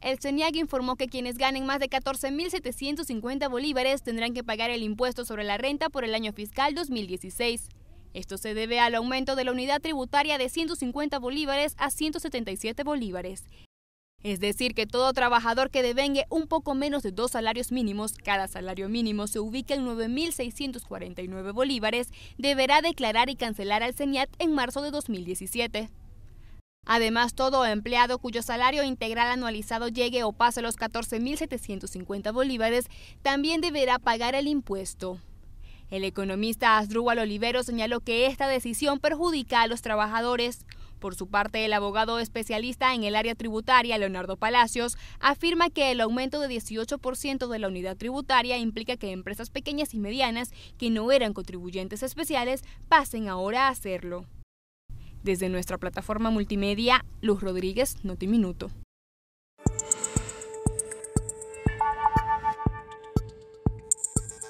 El CENIAC informó que quienes ganen más de 14.750 bolívares tendrán que pagar el impuesto sobre la renta por el año fiscal 2016. Esto se debe al aumento de la unidad tributaria de 150 bolívares a 177 bolívares. Es decir, que todo trabajador que devengue un poco menos de dos salarios mínimos, cada salario mínimo se ubica en 9.649 bolívares, deberá declarar y cancelar al CENIAT en marzo de 2017. Además, todo empleado cuyo salario integral anualizado llegue o pase los 14.750 bolívares también deberá pagar el impuesto. El economista Asdrúbal Olivero señaló que esta decisión perjudica a los trabajadores. Por su parte, el abogado especialista en el área tributaria, Leonardo Palacios, afirma que el aumento de 18% de la unidad tributaria implica que empresas pequeñas y medianas que no eran contribuyentes especiales pasen ahora a hacerlo. Desde nuestra plataforma multimedia, Luz Rodríguez, Notiminuto.